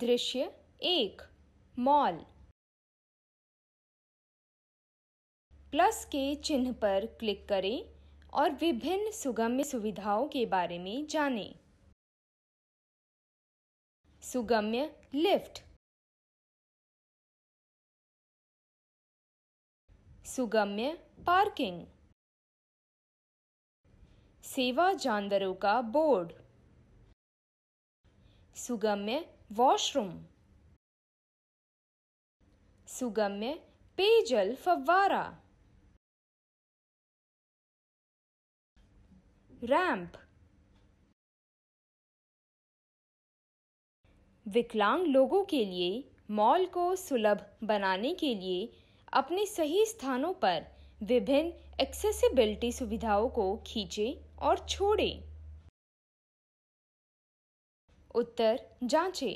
दृश्य एक mall plus के चिन्ह पर क्लिक करें और विभिन्न सुगम्य सुविधाओं के बारे में जानें। सुगम्य लिफ्ट सुगम्य पार्किंग सेवा जानवरों का बोर्ड सुगम्य वॉशरूम सुगम्य पेयजल फव्वारा रैंप विकलांग लोगों के लिए मॉल को सुलभ बनाने के लिए अपने सही स्थानों पर विभिन्न एक्सेसिबिलिटी सुविधाओं को खींचे और छोड़ें उत्तर जांचें